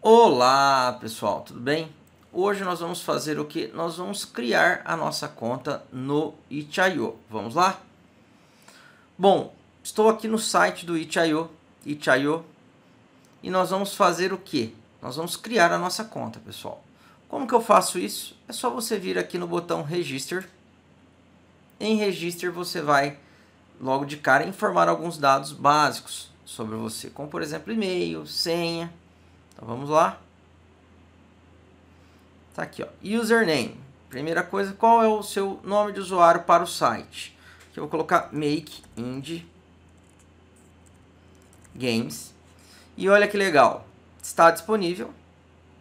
Olá pessoal, tudo bem? Hoje nós vamos fazer o que? Nós vamos criar a nossa conta no Itch.io. Vamos lá? Bom, estou aqui no site do Itch.io, Itch.io, e nós vamos fazer o que? Nós vamos criar a nossa conta, pessoal. Como que eu faço isso? É só você vir aqui no botão Register. Em Register você vai, logo de cara, informar alguns dados básicos sobre você, como por exemplo e-mail, senha, então vamos lá. Tá aqui, ó. Username. Primeira coisa, qual é o seu nome de usuário para o site? Aqui eu vou colocar Make Indie Games. E olha que legal. Está disponível.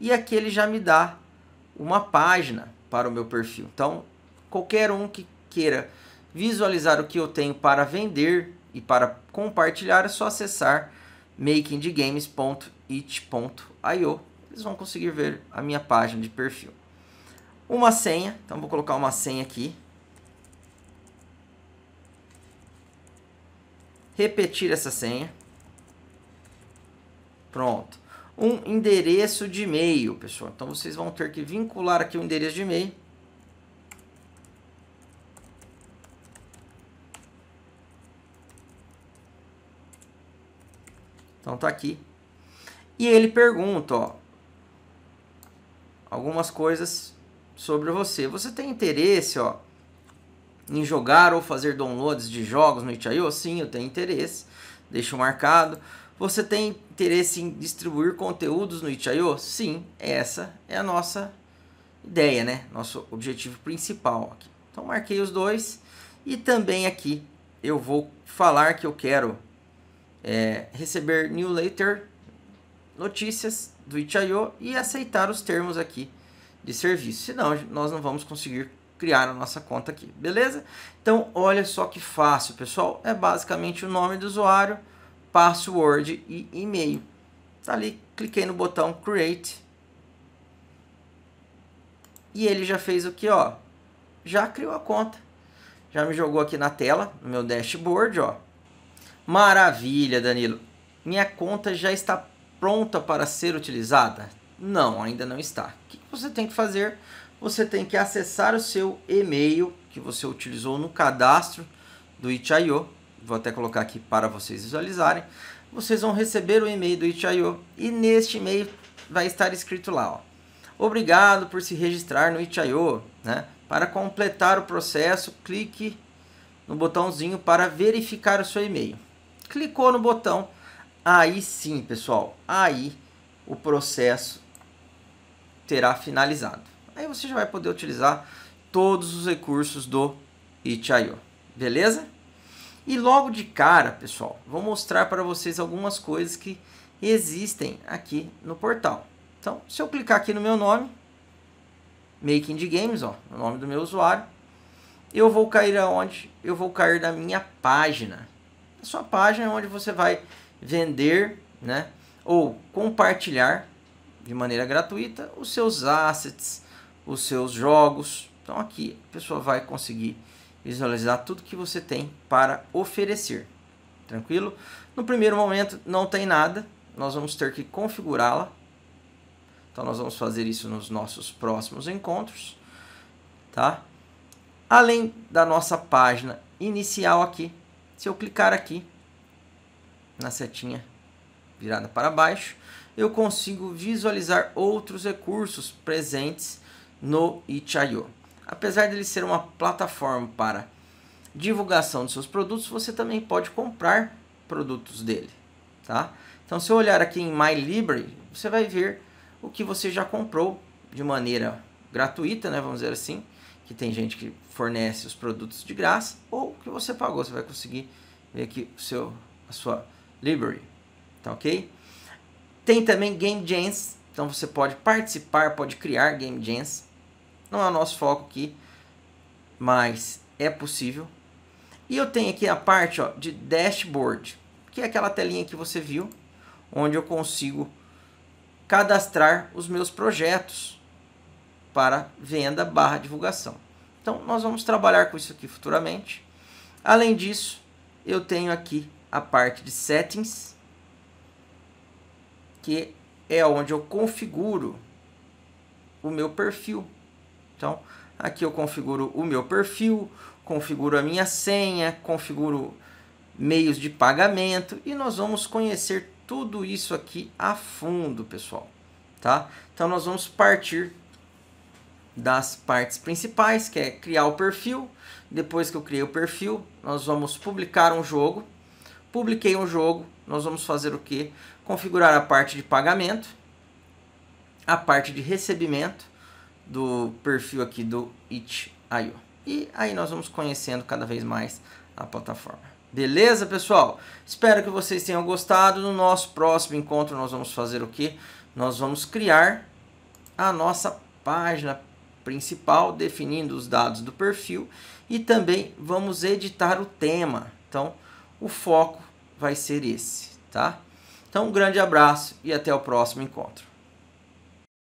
E aqui ele já me dá uma página para o meu perfil. Então, qualquer um que queira visualizar o que eu tenho para vender e para compartilhar, é só acessar makingdegames.it.io. Eles vão conseguir ver a minha página de perfil. Uma senha, então vou colocar uma senha aqui. Repetir essa senha. Pronto. Um endereço de e-mail, pessoal. Então vocês vão ter que vincular aqui o um endereço de e-mail Então tá aqui. E ele pergunta, ó, algumas coisas sobre você. Você tem interesse, ó, em jogar ou fazer downloads de jogos no itch.io? Sim, eu tenho interesse. Deixo marcado. Você tem interesse em distribuir conteúdos no itch.io? Sim, essa é a nossa ideia, né? Nosso objetivo principal aqui. Então marquei os dois e também aqui eu vou falar que eu quero é, receber newsletter, notícias do itch.io e aceitar os termos aqui de serviço. Senão, nós não vamos conseguir criar a nossa conta aqui, beleza? Então, olha só que fácil, pessoal. É basicamente o nome do usuário, password e e-mail. Tá ali, cliquei no botão Create. E ele já fez o que, ó? Já criou a conta. Já me jogou aqui na tela, no meu dashboard, ó Maravilha, Danilo. Minha conta já está pronta para ser utilizada? Não, ainda não está. O que você tem que fazer? Você tem que acessar o seu e-mail que você utilizou no cadastro do Itch.io. Vou até colocar aqui para vocês visualizarem. Vocês vão receber o e-mail do Itch.io e neste e-mail vai estar escrito lá, ó. Obrigado por se registrar no Itch.io, né? Para completar o processo, clique no botãozinho para verificar o seu e-mail. Clicou no botão. Aí sim, pessoal, aí o processo terá finalizado. Aí você já vai poder utilizar todos os recursos do Itch.io, beleza? E logo de cara, pessoal, vou mostrar para vocês algumas coisas que existem aqui no portal. Então, se eu clicar aqui no meu nome, Making de Games, ó, o nome do meu usuário, eu vou cair aonde? Eu vou cair na minha página. A sua página onde você vai vender, né? Ou compartilhar de maneira gratuita os seus assets, os seus jogos. Então aqui a pessoa vai conseguir visualizar tudo que você tem para oferecer. Tranquilo? No primeiro momento não tem nada, nós vamos ter que configurá-la. Então nós vamos fazer isso nos nossos próximos encontros, tá? Além da nossa página inicial aqui, se eu clicar aqui na setinha virada para baixo, eu consigo visualizar outros recursos presentes no Itch.io. Apesar dele ser uma plataforma para divulgação de seus produtos, você também pode comprar produtos dele, tá? Então, se eu olhar aqui em My Library, você vai ver o que você já comprou de maneira gratuita, né, vamos dizer assim, que tem gente que fornece os produtos de graça, ou que você pagou, você vai conseguir ver aqui o seu, a sua library, tá ok? Tem também Game Jams, então você pode participar, pode criar Game Jams, não é o nosso foco aqui, mas é possível. E eu tenho aqui a parte ó, de dashboard, que é aquela telinha que você viu, onde eu consigo cadastrar os meus projetos para venda barra divulgação. Então, nós vamos trabalhar com isso aqui futuramente. Além disso, eu tenho aqui a parte de settings, que é onde eu configuro o meu perfil. Então, aqui eu configuro o meu perfil, configuro a minha senha, configuro meios de pagamento e nós vamos conhecer tudo isso aqui a fundo, pessoal, tá? Então nós vamos partir das partes principais, que é criar o perfil. Depois que eu criei o perfil, nós vamos publicar um jogo. Publiquei um jogo, nós vamos fazer o que? Configurar a parte de pagamento, a parte de recebimento do perfil aqui do It.io. E aí nós vamos conhecendo cada vez mais a plataforma. Beleza, pessoal? Espero que vocês tenham gostado. No nosso próximo encontro nós vamos fazer o que? Nós vamos criar a nossa página principal, definindo os dados do perfil e também vamos editar o tema. Então, o foco vai ser esse, tá? Então, um grande abraço e até o próximo encontro.